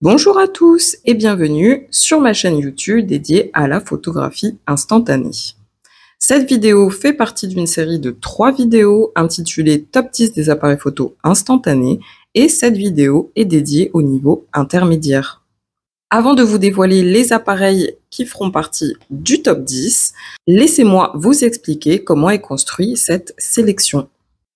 Bonjour à tous et bienvenue sur ma chaîne YouTube dédiée à la photographie instantanée. Cette vidéo fait partie d'une série de trois vidéos intitulées « Top 10 des appareils photo instantanés et cette vidéo est dédiée au niveau intermédiaire. Avant de vous dévoiler les appareils qui feront partie du top 10, laissez-moi vous expliquer comment est construite cette sélection.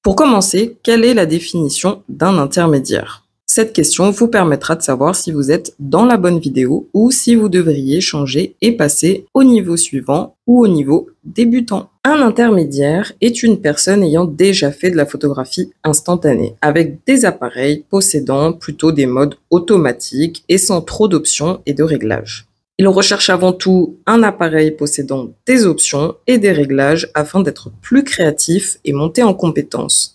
Pour commencer, quelle est la définition d'un intermédiaire cette question vous permettra de savoir si vous êtes dans la bonne vidéo ou si vous devriez changer et passer au niveau suivant ou au niveau débutant. Un intermédiaire est une personne ayant déjà fait de la photographie instantanée, avec des appareils possédant plutôt des modes automatiques et sans trop d'options et de réglages. Il recherche avant tout un appareil possédant des options et des réglages afin d'être plus créatif et monter en compétence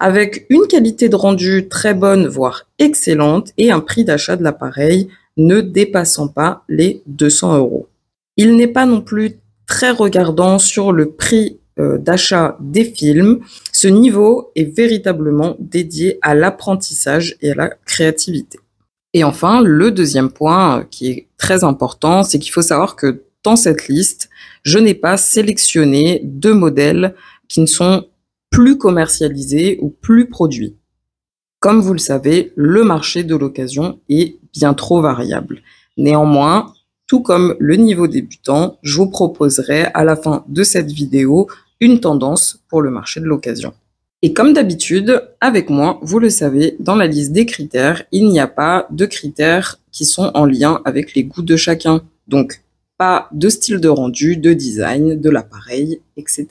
avec une qualité de rendu très bonne, voire excellente, et un prix d'achat de l'appareil ne dépassant pas les 200 euros. Il n'est pas non plus très regardant sur le prix euh, d'achat des films. Ce niveau est véritablement dédié à l'apprentissage et à la créativité. Et enfin, le deuxième point euh, qui est très important, c'est qu'il faut savoir que dans cette liste, je n'ai pas sélectionné deux modèles qui ne sont plus commercialisé ou plus produit. Comme vous le savez, le marché de l'occasion est bien trop variable. Néanmoins, tout comme le niveau débutant, je vous proposerai à la fin de cette vidéo une tendance pour le marché de l'occasion. Et comme d'habitude, avec moi, vous le savez, dans la liste des critères, il n'y a pas de critères qui sont en lien avec les goûts de chacun. Donc, pas de style de rendu, de design, de l'appareil, etc.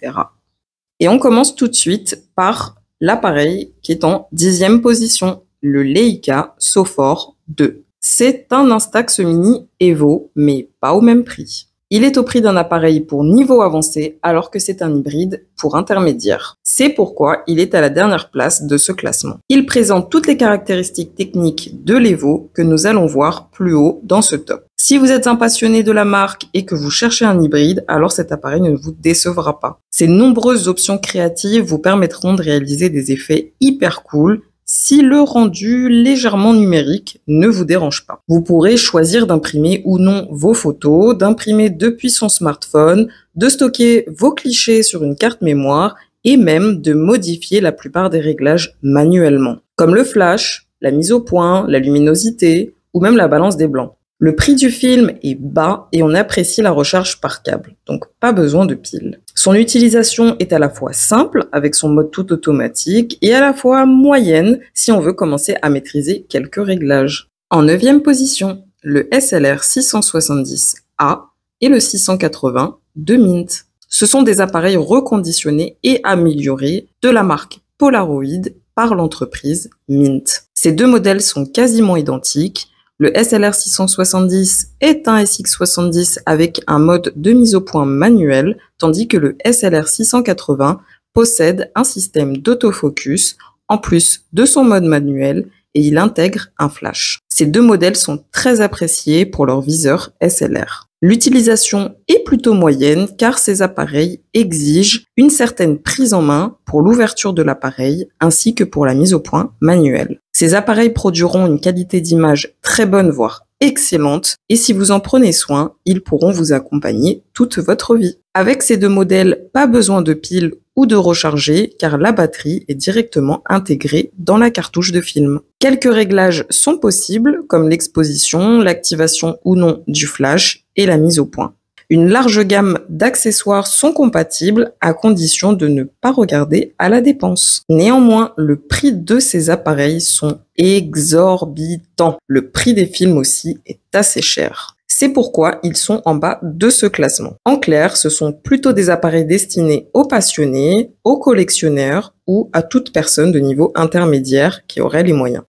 Et on commence tout de suite par l'appareil qui est en dixième position, le Leica Sophore 2. C'est un Instax Mini Evo, mais pas au même prix. Il est au prix d'un appareil pour niveau avancé alors que c'est un hybride pour intermédiaire. C'est pourquoi il est à la dernière place de ce classement. Il présente toutes les caractéristiques techniques de l'Evo que nous allons voir plus haut dans ce top. Si vous êtes un passionné de la marque et que vous cherchez un hybride, alors cet appareil ne vous décevra pas. Ces nombreuses options créatives vous permettront de réaliser des effets hyper cool si le rendu légèrement numérique ne vous dérange pas. Vous pourrez choisir d'imprimer ou non vos photos, d'imprimer depuis son smartphone, de stocker vos clichés sur une carte mémoire et même de modifier la plupart des réglages manuellement, comme le flash, la mise au point, la luminosité ou même la balance des blancs. Le prix du film est bas et on apprécie la recharge par câble, donc pas besoin de pile. Son utilisation est à la fois simple avec son mode tout automatique et à la fois moyenne si on veut commencer à maîtriser quelques réglages. En neuvième position, le SLR 670A et le 680 de Mint. Ce sont des appareils reconditionnés et améliorés de la marque Polaroid par l'entreprise Mint. Ces deux modèles sont quasiment identiques le SLR 670 est un SX70 avec un mode de mise au point manuel, tandis que le SLR 680 possède un système d'autofocus en plus de son mode manuel et il intègre un flash. Ces deux modèles sont très appréciés pour leur viseur SLR. L'utilisation est plutôt moyenne car ces appareils exigent une certaine prise en main pour l'ouverture de l'appareil ainsi que pour la mise au point manuelle. Ces appareils produiront une qualité d'image très bonne voire excellente et si vous en prenez soin, ils pourront vous accompagner toute votre vie. Avec ces deux modèles, pas besoin de piles ou de recharger car la batterie est directement intégrée dans la cartouche de film. Quelques réglages sont possibles comme l'exposition, l'activation ou non du flash et la mise au point. Une large gamme d'accessoires sont compatibles à condition de ne pas regarder à la dépense. Néanmoins, le prix de ces appareils sont exorbitants. Le prix des films aussi est assez cher. C'est pourquoi ils sont en bas de ce classement. En clair, ce sont plutôt des appareils destinés aux passionnés, aux collectionneurs ou à toute personne de niveau intermédiaire qui aurait les moyens.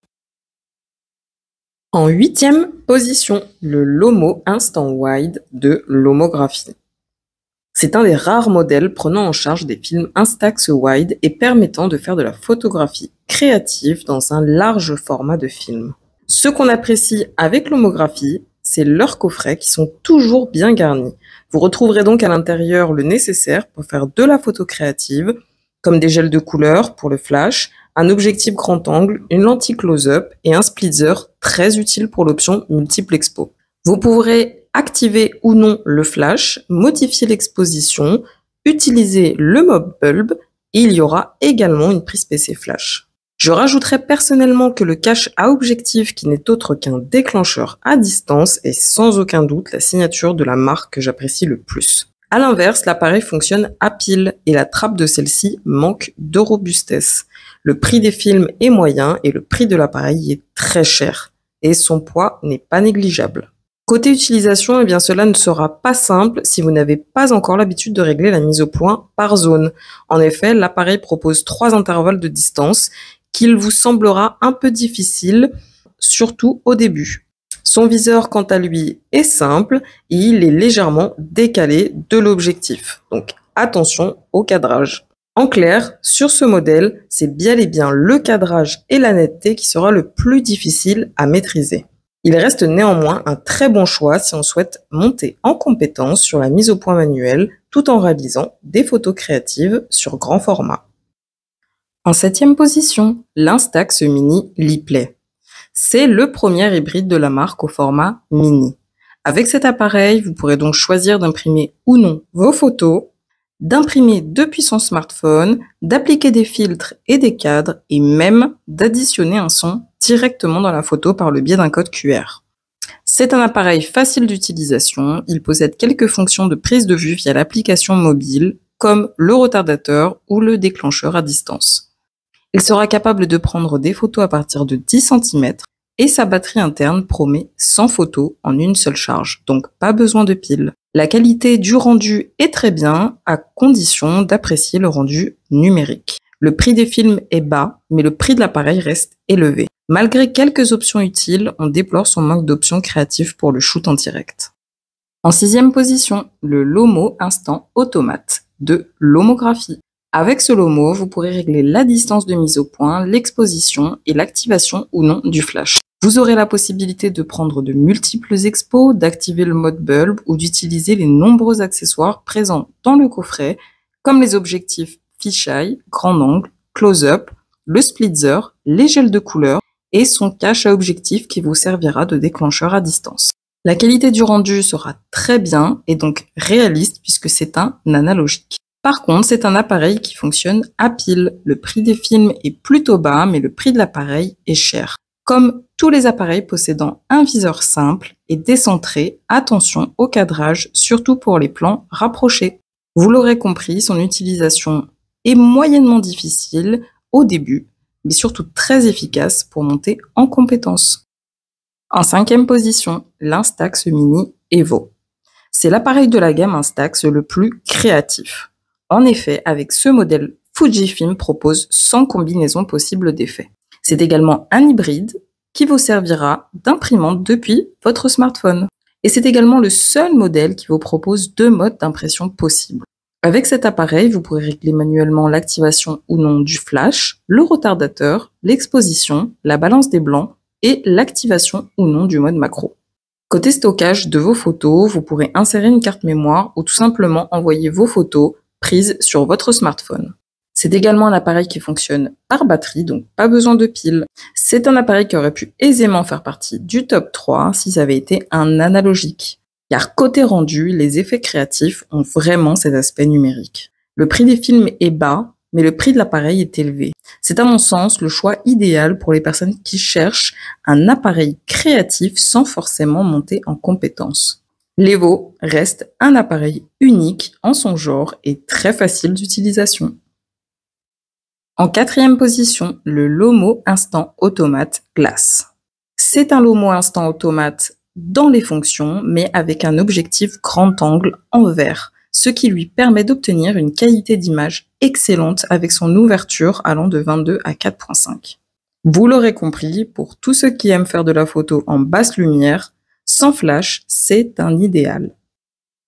En huitième position, le Lomo Instant Wide de Lomographie. C'est un des rares modèles prenant en charge des films Instax Wide et permettant de faire de la photographie créative dans un large format de film. Ce qu'on apprécie avec l'homographie, c'est leurs coffrets qui sont toujours bien garnis. Vous retrouverez donc à l'intérieur le nécessaire pour faire de la photo créative, comme des gels de couleur pour le flash, un objectif grand angle, une lentille close-up et un splitzer très utile pour l'option multiple expo. Vous pourrez activer ou non le flash, modifier l'exposition, utiliser le mob bulb et il y aura également une prise PC flash. Je rajouterai personnellement que le cache à objectif qui n'est autre qu'un déclencheur à distance est sans aucun doute la signature de la marque que j'apprécie le plus. À l'inverse, l'appareil fonctionne à pile et la trappe de celle-ci manque de robustesse. Le prix des films est moyen et le prix de l'appareil est très cher et son poids n'est pas négligeable. Côté utilisation, eh bien cela ne sera pas simple si vous n'avez pas encore l'habitude de régler la mise au point par zone. En effet, l'appareil propose trois intervalles de distance qu'il vous semblera un peu difficile, surtout au début. Son viseur, quant à lui, est simple et il est légèrement décalé de l'objectif. Donc attention au cadrage. En clair, sur ce modèle, c'est bien et bien le cadrage et la netteté qui sera le plus difficile à maîtriser. Il reste néanmoins un très bon choix si on souhaite monter en compétence sur la mise au point manuelle tout en réalisant des photos créatives sur grand format. En septième position, l'Instax Mini Liplay. C'est le premier hybride de la marque au format mini. Avec cet appareil, vous pourrez donc choisir d'imprimer ou non vos photos, d'imprimer depuis son smartphone, d'appliquer des filtres et des cadres et même d'additionner un son directement dans la photo par le biais d'un code QR. C'est un appareil facile d'utilisation, il possède quelques fonctions de prise de vue via l'application mobile comme le retardateur ou le déclencheur à distance. Il sera capable de prendre des photos à partir de 10 cm et sa batterie interne promet 100 photos en une seule charge, donc pas besoin de piles. La qualité du rendu est très bien à condition d'apprécier le rendu numérique. Le prix des films est bas, mais le prix de l'appareil reste élevé. Malgré quelques options utiles, on déplore son manque d'options créatives pour le shoot en direct. En sixième position, le Lomo Instant Automate de Lomographie. Avec ce Lomo, vous pourrez régler la distance de mise au point, l'exposition et l'activation ou non du flash. Vous aurez la possibilité de prendre de multiples expos, d'activer le mode bulb ou d'utiliser les nombreux accessoires présents dans le coffret, comme les objectifs fisheye, grand angle, close-up, le splitzer, les gels de couleur et son cache à objectif qui vous servira de déclencheur à distance. La qualité du rendu sera très bien et donc réaliste puisque c'est un analogique. Par contre, c'est un appareil qui fonctionne à pile. Le prix des films est plutôt bas, mais le prix de l'appareil est cher. Comme tous les appareils possédant un viseur simple et décentré, attention au cadrage, surtout pour les plans rapprochés. Vous l'aurez compris, son utilisation est moyennement difficile au début, mais surtout très efficace pour monter en compétence. En cinquième position, l'Instax Mini Evo. C'est l'appareil de la gamme Instax le plus créatif. En effet, avec ce modèle, Fujifilm propose 100 combinaisons possibles d'effets. C'est également un hybride qui vous servira d'imprimante depuis votre smartphone. Et c'est également le seul modèle qui vous propose deux modes d'impression possibles. Avec cet appareil, vous pourrez régler manuellement l'activation ou non du flash, le retardateur, l'exposition, la balance des blancs et l'activation ou non du mode macro. Côté stockage de vos photos, vous pourrez insérer une carte mémoire ou tout simplement envoyer vos photos prise sur votre smartphone. C'est également un appareil qui fonctionne par batterie, donc pas besoin de piles. C'est un appareil qui aurait pu aisément faire partie du top 3 si ça avait été un analogique. Car côté rendu, les effets créatifs ont vraiment cet aspect numérique. Le prix des films est bas, mais le prix de l'appareil est élevé. C'est à mon sens le choix idéal pour les personnes qui cherchent un appareil créatif sans forcément monter en compétences. L'Evo reste un appareil unique en son genre et très facile d'utilisation. En quatrième position, le Lomo Instant Automate Glass. C'est un Lomo Instant Automate dans les fonctions, mais avec un objectif grand angle en vert, ce qui lui permet d'obtenir une qualité d'image excellente avec son ouverture allant de 22 à 4.5. Vous l'aurez compris, pour tous ceux qui aiment faire de la photo en basse lumière, sans flash, c'est un idéal.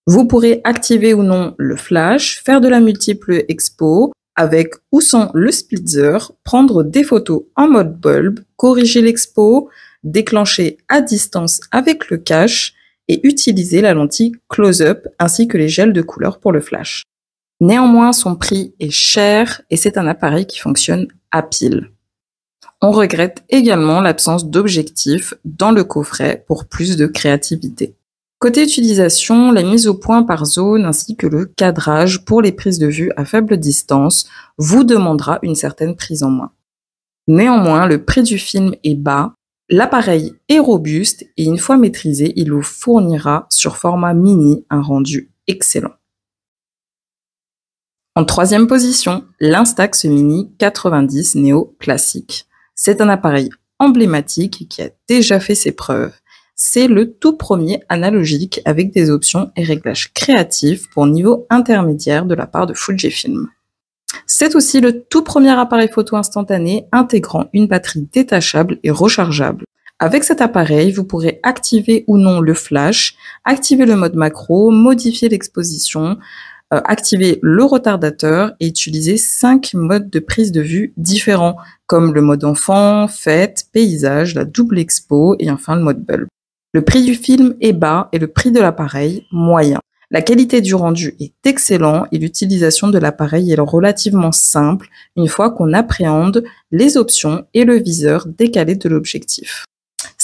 Vous pourrez activer ou non le flash, faire de la multiple expo avec ou sans le splitzer, prendre des photos en mode bulb, corriger l'expo, déclencher à distance avec le cache et utiliser la lentille close-up ainsi que les gels de couleur pour le flash. Néanmoins, son prix est cher et c'est un appareil qui fonctionne à pile. On regrette également l'absence d'objectifs dans le coffret pour plus de créativité. Côté utilisation, la mise au point par zone ainsi que le cadrage pour les prises de vue à faible distance vous demandera une certaine prise en main. Néanmoins, le prix du film est bas, l'appareil est robuste et une fois maîtrisé, il vous fournira sur format mini un rendu excellent. En troisième position, l'Instax Mini 90 Neo Classique. C'est un appareil emblématique qui a déjà fait ses preuves. C'est le tout premier analogique avec des options et réglages créatifs pour niveau intermédiaire de la part de Fujifilm. C'est aussi le tout premier appareil photo instantané intégrant une batterie détachable et rechargeable. Avec cet appareil, vous pourrez activer ou non le flash, activer le mode macro, modifier l'exposition, euh, activer le retardateur et utiliser cinq modes de prise de vue différents, comme le mode enfant, fête, paysage, la double expo et enfin le mode bulb. Le prix du film est bas et le prix de l'appareil moyen. La qualité du rendu est excellente et l'utilisation de l'appareil est relativement simple une fois qu'on appréhende les options et le viseur décalé de l'objectif.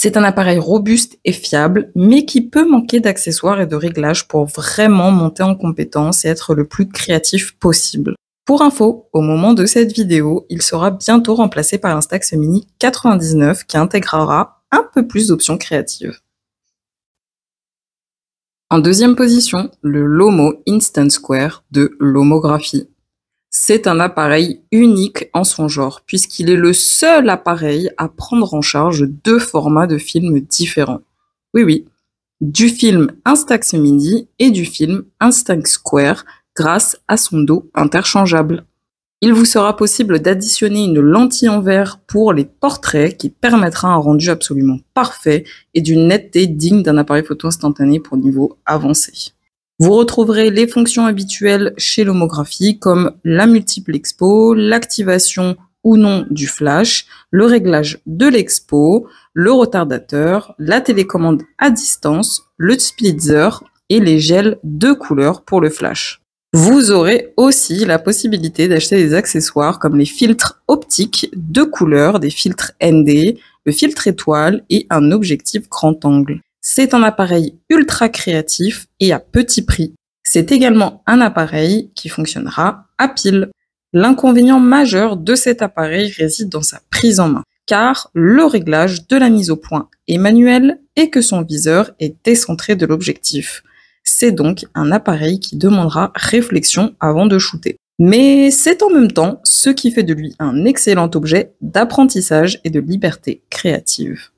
C'est un appareil robuste et fiable, mais qui peut manquer d'accessoires et de réglages pour vraiment monter en compétence et être le plus créatif possible. Pour info, au moment de cette vidéo, il sera bientôt remplacé par un Stax Mini 99 qui intégrera un peu plus d'options créatives. En deuxième position, le Lomo Instant Square de Lomographie c'est un appareil unique en son genre, puisqu'il est le seul appareil à prendre en charge deux formats de films différents. Oui, oui, du film Instax Mini et du film Instax Square grâce à son dos interchangeable. Il vous sera possible d'additionner une lentille en verre pour les portraits qui permettra un rendu absolument parfait et d'une netteté digne d'un appareil photo instantané pour niveau avancé. Vous retrouverez les fonctions habituelles chez l'homographie comme la multiple expo, l'activation ou non du flash, le réglage de l'expo, le retardateur, la télécommande à distance, le splitzer et les gels de couleur pour le flash. Vous aurez aussi la possibilité d'acheter des accessoires comme les filtres optiques de couleur, des filtres ND, le filtre étoile et un objectif grand angle. C'est un appareil ultra créatif et à petit prix. C'est également un appareil qui fonctionnera à pile. L'inconvénient majeur de cet appareil réside dans sa prise en main, car le réglage de la mise au point est manuel et que son viseur est décentré de l'objectif. C'est donc un appareil qui demandera réflexion avant de shooter. Mais c'est en même temps ce qui fait de lui un excellent objet d'apprentissage et de liberté créative.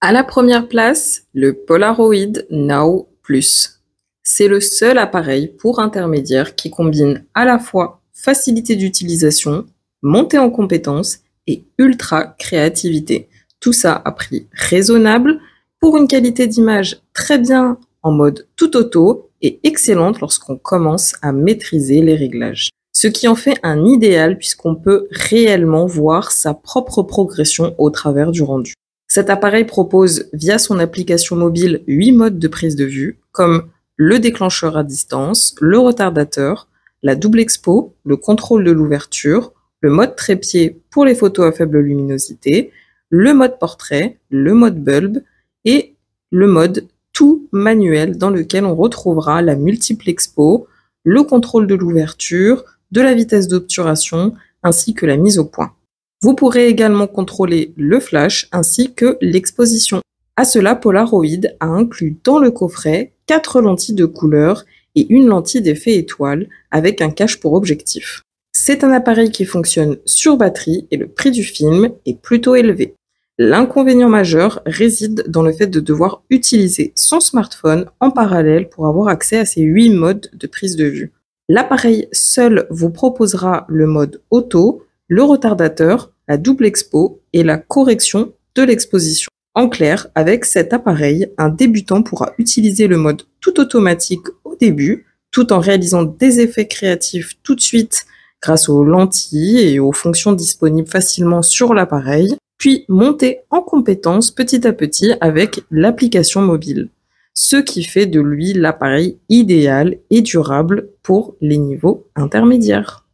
À la première place, le Polaroid Now Plus. C'est le seul appareil pour intermédiaire qui combine à la fois facilité d'utilisation, montée en compétences et ultra créativité. Tout ça à prix raisonnable pour une qualité d'image très bien en mode tout auto et excellente lorsqu'on commence à maîtriser les réglages. Ce qui en fait un idéal puisqu'on peut réellement voir sa propre progression au travers du rendu. Cet appareil propose via son application mobile huit modes de prise de vue, comme le déclencheur à distance, le retardateur, la double expo, le contrôle de l'ouverture, le mode trépied pour les photos à faible luminosité, le mode portrait, le mode bulb et le mode tout manuel dans lequel on retrouvera la multiple expo, le contrôle de l'ouverture, de la vitesse d'obturation ainsi que la mise au point. Vous pourrez également contrôler le flash ainsi que l'exposition. À cela, Polaroid a inclus dans le coffret quatre lentilles de couleur et une lentille d'effet étoile avec un cache pour objectif. C'est un appareil qui fonctionne sur batterie et le prix du film est plutôt élevé. L'inconvénient majeur réside dans le fait de devoir utiliser son smartphone en parallèle pour avoir accès à ces 8 modes de prise de vue. L'appareil seul vous proposera le mode auto, le retardateur, la double expo et la correction de l'exposition. En clair, avec cet appareil, un débutant pourra utiliser le mode tout automatique au début, tout en réalisant des effets créatifs tout de suite grâce aux lentilles et aux fonctions disponibles facilement sur l'appareil, puis monter en compétence petit à petit avec l'application mobile, ce qui fait de lui l'appareil idéal et durable pour les niveaux intermédiaires.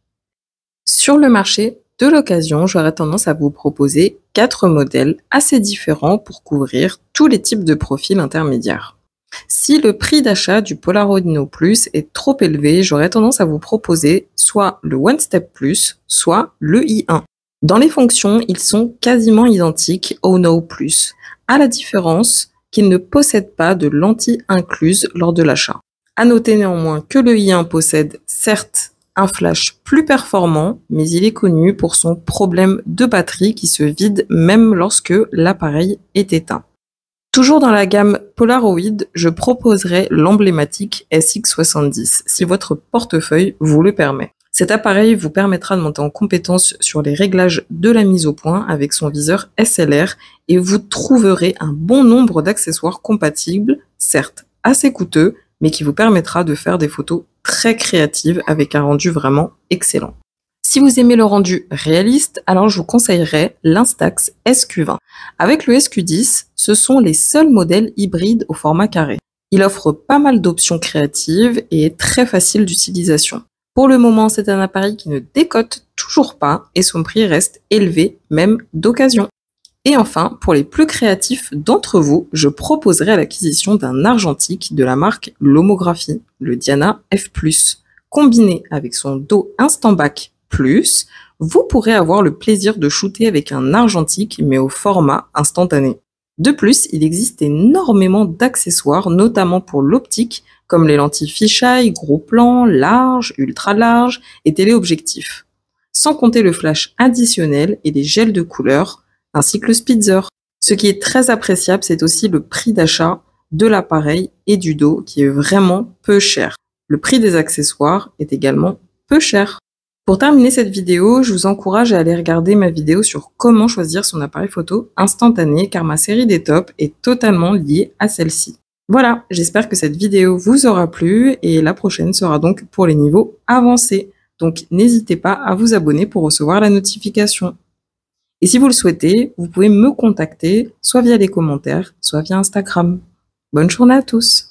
Sur le marché, de l'occasion, j'aurais tendance à vous proposer quatre modèles assez différents pour couvrir tous les types de profils intermédiaires. Si le prix d'achat du No Plus est trop élevé, j'aurais tendance à vous proposer soit le One Step Plus, soit le i1. Dans les fonctions, ils sont quasiment identiques au No Plus, à la différence qu'ils ne possèdent pas de lentilles incluse lors de l'achat. À noter néanmoins que le i1 possède certes un flash plus performant, mais il est connu pour son problème de batterie qui se vide même lorsque l'appareil est éteint. Toujours dans la gamme Polaroid, je proposerai l'emblématique SX70 si votre portefeuille vous le permet. Cet appareil vous permettra de monter en compétence sur les réglages de la mise au point avec son viseur SLR et vous trouverez un bon nombre d'accessoires compatibles, certes assez coûteux, mais qui vous permettra de faire des photos très créatives avec un rendu vraiment excellent. Si vous aimez le rendu réaliste, alors je vous conseillerais l'Instax SQ20. Avec le SQ10, ce sont les seuls modèles hybrides au format carré. Il offre pas mal d'options créatives et est très facile d'utilisation. Pour le moment, c'est un appareil qui ne décote toujours pas et son prix reste élevé, même d'occasion. Et enfin, pour les plus créatifs d'entre vous, je proposerai l'acquisition d'un argentique de la marque Lomographie, le Diana F+. Combiné avec son dos Instant Plus, vous pourrez avoir le plaisir de shooter avec un argentique mais au format instantané. De plus, il existe énormément d'accessoires, notamment pour l'optique, comme les lentilles fisheye, gros plan, large, ultra large et téléobjectif. Sans compter le flash additionnel et les gels de couleur ainsi que le Spitzer. Ce qui est très appréciable, c'est aussi le prix d'achat de l'appareil et du dos qui est vraiment peu cher. Le prix des accessoires est également peu cher. Pour terminer cette vidéo, je vous encourage à aller regarder ma vidéo sur comment choisir son appareil photo instantané car ma série des tops est totalement liée à celle-ci. Voilà, j'espère que cette vidéo vous aura plu et la prochaine sera donc pour les niveaux avancés. Donc n'hésitez pas à vous abonner pour recevoir la notification. Et si vous le souhaitez, vous pouvez me contacter soit via des commentaires, soit via Instagram. Bonne journée à tous